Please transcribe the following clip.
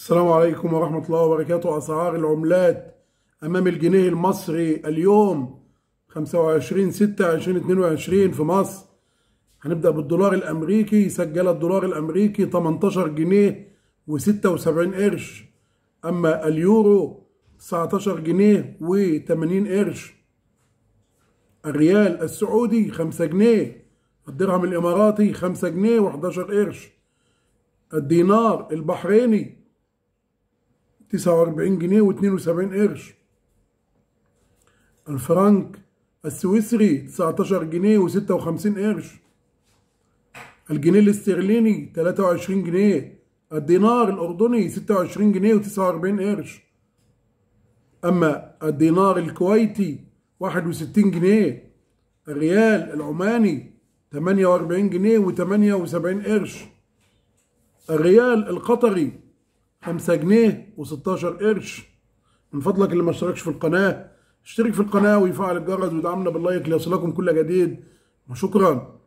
السلام عليكم ورحمة الله وبركاته أسعار العملات أمام الجنيه المصري اليوم 25 6 2022 في مصر هنبدأ بالدولار الأمريكي سجل الدولار الأمريكي 18 جنيه و76 قرش أما اليورو 19 جنيه و80 قرش الريال السعودي 5 جنيه الدرهم الإماراتي 5 جنيه و11 قرش الدينار البحريني 49 جنيه و72 قرش الفرنك السويسري 19 جنيه و56 قرش الجنيه الاسترليني 23 جنيه الدينار الأردني 26 جنيه و49 قرش أما الدينار الكويتي 61 جنيه الريال العماني 48 جنيه و78 قرش الريال القطري 5 جنيه و16 قرش من فضلك اللي ما اشتركش في القناه اشترك في القناه ويفعل الجرس ويدعمنا باللايك ليصلكم كل جديد وشكرا